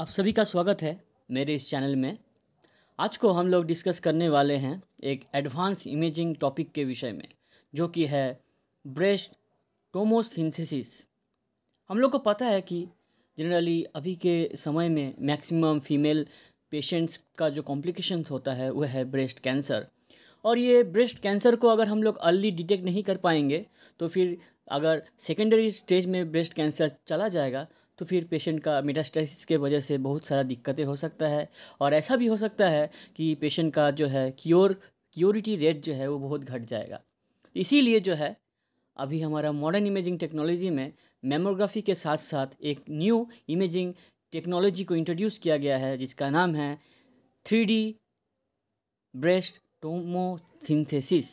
आप सभी का स्वागत है मेरे इस चैनल में आज को हम लोग डिस्कस करने वाले हैं एक एडवांस इमेजिंग टॉपिक के विषय में जो कि है ब्रेस्ट टोमोसिंथेसिस हम लोग को पता है कि जनरली अभी के समय में मैक्सिमम फीमेल पेशेंट्स का जो कॉम्प्लिकेशंस होता है वह है ब्रेस्ट कैंसर और ये ब्रेस्ट कैंसर को अगर हम लोग अर्ली डिटेक्ट नहीं कर पाएंगे तो फिर अगर सेकेंडरी स्टेज में ब्रेस्ट कैंसर चला जाएगा तो फिर पेशेंट का मेटास्टाइसिस के वजह से बहुत सारा दिक्कतें हो सकता है और ऐसा भी हो सकता है कि पेशेंट का जो है क्योर क्योरिटी रेट जो है वो बहुत घट जाएगा इसीलिए जो है अभी हमारा मॉडर्न इमेजिंग टेक्नोलॉजी में मेमोग्राफी के साथ साथ एक न्यू इमेजिंग टेक्नोलॉजी को इंट्रोड्यूस किया गया है जिसका नाम है three D breast tomosynthesis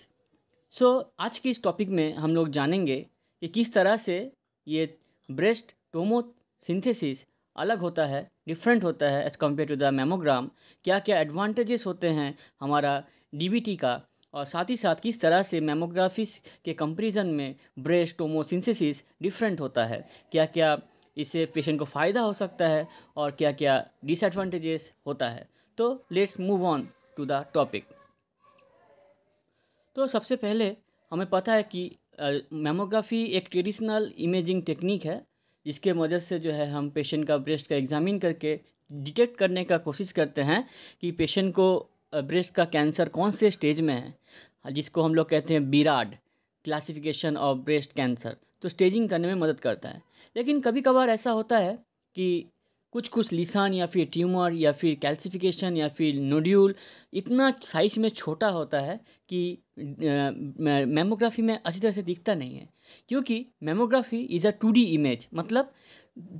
so आज के इस टॉपिक में हम लोग जानेंगे कि किस तरह से ये ब्रेस्ट टोमो सिंथेसिस अलग होता है डिफरेंट होता है as compare to the mammogram क्या क्या एडवांटेजेस होते हैं हमारा डी का और साथ ही साथ किस तरह से मेमोग्राफिस के कंपेरिजन में ब्रेस्ट टोमोसिंथेसिस डिफरेंट होता है क्या क्या इससे पेशेंट को फ़ायदा हो सकता है और क्या क्या डिसएडवांटेजेस होता है तो let's move on to the topic तो सबसे पहले हमें पता है कि मेमोग्राफी एक ट्रेडिशनल इमेजिंग टेक्निक है जिसके मदद से जो है हम पेशेंट का ब्रेस्ट का एग्ज़ामिन करके डिटेक्ट करने का कोशिश करते हैं कि पेशेंट को ब्रेस्ट का कैंसर कौन से स्टेज में है हाँ, जिसको हम लोग कहते हैं BIRADS classification of breast cancer तो स्टेजिंग करने में मदद करता है लेकिन कभी कभार ऐसा होता है कि कुछ कुछ लिसान या फिर ट्यूमर या फिर कैल्सिफिकेशन या फिर नोड्यूल इतना साइज में छोटा होता है कि मेमोग्राफी में अच्छी तरह से दिखता नहीं है क्योंकि mammography is a two D image मतलब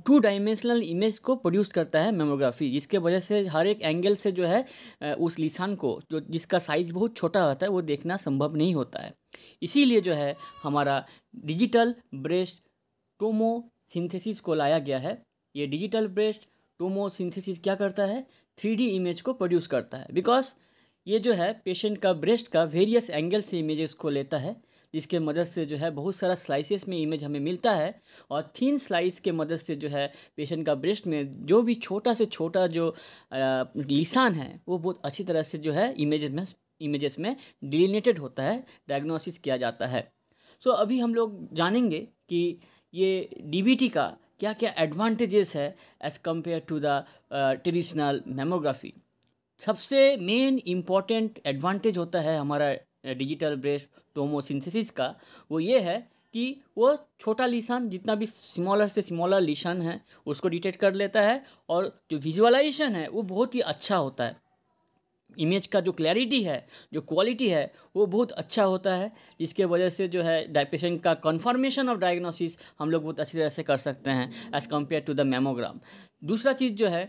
टू डायमेंशनल इमेज को प्रोड्यूस करता है मेमोग्राफी जिसके वजह से हर एक एंगल से जो है उस लिसान को जो जिसका साइज बहुत छोटा होता है वो देखना संभव नहीं होता है इसीलिए जो है हमारा डिजिटल ब्रेस्ट टोमो सिंथेसिस को लाया गया है ये डिजिटल ब्रेस्ट टोमोसिंथेसिस क्या करता है थ्री इमेज को प्रोड्यूस करता है बिकॉज ये जो है पेशेंट का ब्रेस्ट का वेरियस एंगल से इमेजेस को लेता है जिसके मदद से जो है बहुत सारा स्लाइसेस में इमेज हमें मिलता है और थीन स्लाइस के मदद से जो है पेशेंट का ब्रेस्ट में जो भी छोटा से छोटा जो लिसान है वो बहुत अच्छी तरह से जो है इमेज में इमेजेस में डिलीनेटेड होता है डायग्नोसिस किया जाता है सो so, अभी हम लोग जानेंगे कि ये डीबीटी का क्या क्या एडवांटेजेस है as compare to the traditional mammography सबसे मेन इम्पॉर्टेंट एडवांटेज होता है हमारा डिजिटल ब्रेस्ट टोमोसिंथेसिस का वो ये है कि वो छोटा लिसान जितना भी स्मॉलर से स्मॉलर लिसान है उसको डिटेक्ट कर लेता है और जो विजुअलाइजेशन है वो बहुत ही अच्छा होता है इमेज का जो क्लैरिटी है जो क्वालिटी है वो बहुत अच्छा होता है जिसके वजह से जो है पेशेंट का कन्फर्मेशन ऑफ डायग्नोसिस हम लोग बहुत अच्छी तरह से कर सकते हैं as compare to the mammogram दूसरा चीज़ जो है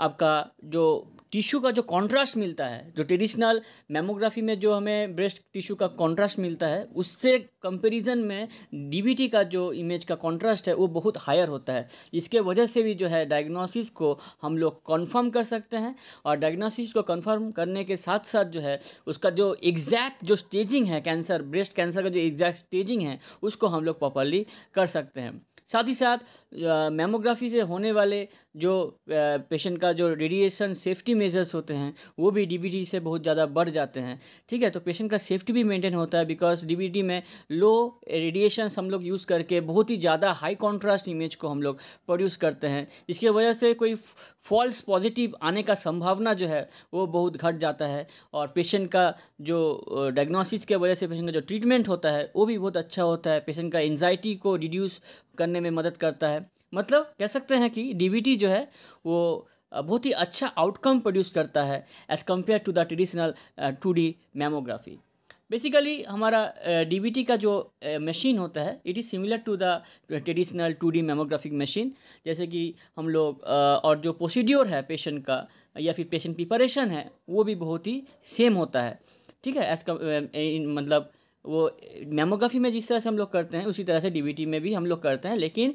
आपका जो टिश्यू का जो कॉन्ट्रास्ट मिलता है जो ट्रेडिशनल मेमोग्राफी में जो हमें ब्रेस्ट टिश्यू का कॉन्ट्रास्ट मिलता है उससे कंपेरिजन में डीबीटी का जो इमेज का कॉन्ट्रास्ट है वो बहुत हायर होता है इसके वजह से भी जो है डायग्नोसिस को हम लोग कन्फर्म कर सकते हैं और डायग्नोसिस को कन्फर्म करने के साथ साथ जो है उसका जो एग्जैक्ट जो स्टेजिंग है कैंसर ब्रेस्ट कैंसर का जो एग्जैक्ट स्टेजिंग है उसको हम लोग प्रॉपरली कर सकते हैं साथ ही साथ मेमोग्राफी से होने वाले जो पेशेंट का जो रेडिएशन सेफ्टी मेजर्स होते हैं वो भी डी से बहुत ज़्यादा बढ़ जाते हैं ठीक है तो पेशेंट का सेफ्टी भी मेंटेन होता है बिकॉज डी में लो रेडिएशन हम लोग यूज़ करके बहुत ही ज़्यादा हाई कॉन्ट्रास्ट इमेज को हम लोग प्रोड्यूस करते हैं इसकी वजह से कोई फॉल्स पॉजिटिव आने का संभावना जो है वो बहुत घट जाता है और पेशेंट का जो डायग्नोसिस के वजह से पेशेंट का जो ट्रीटमेंट होता है वो भी बहुत अच्छा होता है पेशेंट का एनजाइटी को रिड्यूस करने में मदद करता है मतलब कह सकते हैं कि डी जो है वो बहुत ही अच्छा आउटकम प्रोड्यूस करता है as compare to the traditional two D mammography basically हमारा डी का जो मशीन होता है it is similar to the traditional two D mammographic machine जैसे कि हम लोग और जो प्रोसीड्योर है पेशेंट का या फिर पेशेंट प्रिपरेशन है वो भी बहुत ही सेम होता है ठीक है एज मतलब वो मेमोग्राफी में जिस तरह से हम लोग करते हैं उसी तरह से डी में भी हम लोग करते हैं लेकिन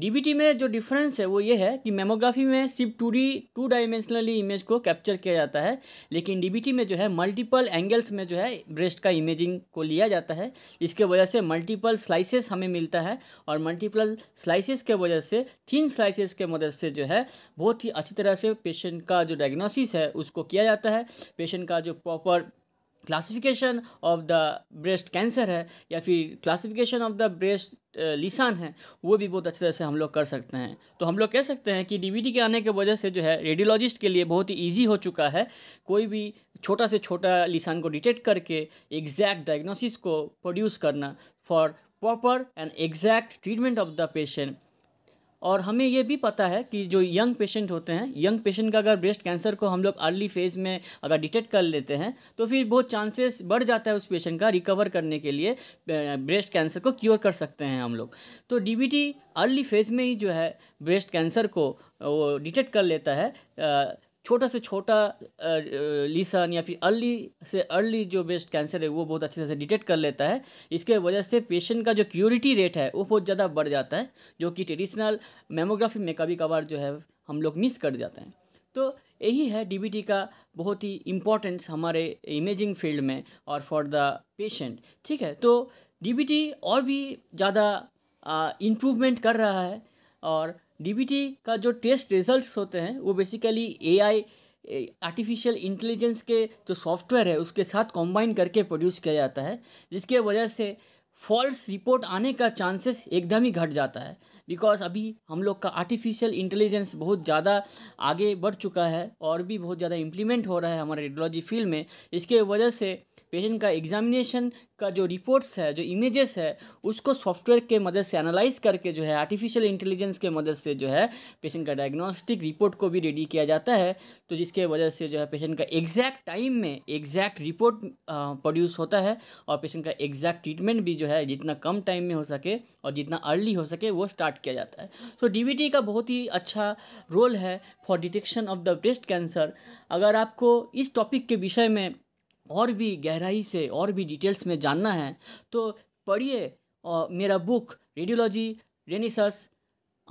डी में जो डिफरेंस है वो ये है कि मेमोग्राफी में सिर्फ two D two dimensionally image को कैप्चर किया जाता है लेकिन डी में जो है मल्टीपल एंगल्स में जो है ब्रेस्ट का इमेजिंग को लिया जाता है इसके वजह से मल्टीपल स्लाइसेस हमें मिलता है और मल्टीपल स्लाइसेस के वजह से थिन स्लाइसेस के मदद से जो है बहुत ही अच्छी तरह से पेशेंट का जो डायग्नोसिस है उसको किया जाता है पेशेंट का जो proper classification of the breast cancer है या फिर classification of the breast lesion है वो भी बहुत अच्छे तरह से हम लोग कर सकते हैं तो हम लोग कह सकते हैं कि डीवीडी के आने के वजह से जो है रेडियोलॉजिस्ट के लिए बहुत ही ईजी हो चुका है कोई भी छोटा से छोटा लिसान को डिटेक्ट करके एग्जैक्ट डायग्नोसिस को प्रोड्यूस करना for proper and exact treatment of the patient और हमें ये भी पता है कि जो यंग पेशेंट होते हैं यंग पेशेंट का अगर ब्रेस्ट कैंसर को हम लोग अर्ली फेज़ में अगर डिटेक्ट कर लेते हैं तो फिर बहुत चांसेस बढ़ जाता है उस पेशेंट का रिकवर करने के लिए ब्रेस्ट कैंसर को क्योर कर सकते हैं हम लोग तो डीबीटी अर्ली फेज़ में ही जो है ब्रेस्ट कैंसर को वो डिटेक्ट कर लेता है छोटा से छोटा लीसन या फिर अर्ली से अर्ली जो बेस्ट कैंसर है वो बहुत अच्छे तरह से डिटेक्ट कर लेता है इसके वजह से पेशेंट का जो क्योरिटी रेट है वो बहुत ज़्यादा बढ़ जाता है जो कि ट्रेडिशनल मेमोग्राफी में कभी कभार जो है हम लोग मिस कर जाते हैं तो यही है डी का बहुत ही इम्पोर्टेंस हमारे इमेजिंग फील्ड में और फॉर द पेशेंट ठीक है तो डी और भी ज़्यादा इम्प्रूवमेंट कर रहा है और डीबीटी का जो टेस्ट रिजल्ट्स होते हैं वो बेसिकली एआई आर्टिफिशियल इंटेलिजेंस के जो सॉफ्टवेयर है उसके साथ कॉम्बाइन करके प्रोड्यूस किया जाता है जिसके वजह से फॉल्स रिपोर्ट आने का चांसेस एकदम ही घट जाता है बिकॉज अभी हम लोग का आर्टिफिशियल इंटेलिजेंस बहुत ज़्यादा आगे बढ़ चुका है और भी बहुत ज़्यादा इम्प्लीमेंट हो रहा है हमारे रेडियोलॉजी फील्ड में इसके वजह से पेशेंट का एग्जामिनेशन का जो रिपोर्ट्स है जो इमेजेस है उसको सॉफ्टवेयर के मदद से एनालाइज करके जो है आर्टिफिशियल इंटेलिजेंस के मदद से जो है पेशेंट का डायग्नोस्टिक रिपोर्ट को भी रेडी किया जाता है तो जिसके वजह से जो है पेशेंट का एग्जैक्ट टाइम में एग्जैक्ट रिपोर्ट प्रोड्यूस होता है और पेशेंट का एग्जैक्ट ट्रीटमेंट भी जो है जितना कम टाइम में हो सके और जितना अर्ली हो सके वो स्टार्ट किया जाता है सो बी डी का बहुत ही अच्छा रोल है for detection of the breast cancer अगर आपको इस टॉपिक के विषय में और भी गहराई से और भी डिटेल्स में जानना है तो पढ़िए मेरा book radiology renaissance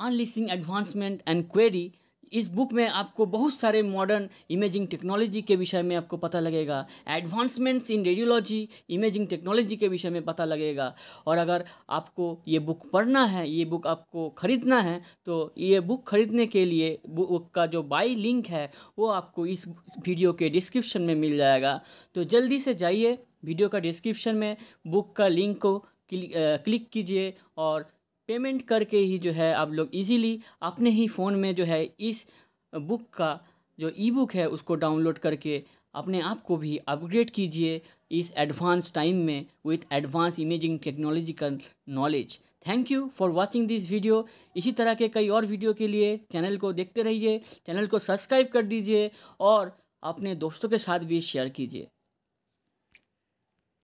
unleashing advancement and query इस बुक में आपको बहुत सारे मॉडर्न इमेजिंग टेक्नोलॉजी के विषय में आपको पता लगेगा advancements in radiology imaging technology के विषय में पता लगेगा और अगर आपको ये बुक पढ़ना है ये बुक आपको ख़रीदना है तो ये बुक ख़रीदने के लिए बुक का जो बाई लिंक है वो आपको इस वीडियो के डिस्क्रिप्शन में मिल जाएगा तो जल्दी से जाइए वीडियो का डिस्क्रिप्शन में बुक का लिंक को क्लिक कीजिए और पेमेंट करके ही जो है आप लोग इजीली अपने ही फ़ोन में जो है इस बुक का जो ई बुक है उसको डाउनलोड करके अपने आप को भी अपग्रेड कीजिए इस एडवांस टाइम में विथ एडवांस इमेजिंग टेक्नोलॉजी का knowledge thank you for watching this video इसी तरह के कई और वीडियो के लिए चैनल को देखते रहिए चैनल को सब्सक्राइब कर दीजिए और अपने दोस्तों के साथ भी शेयर कीजिए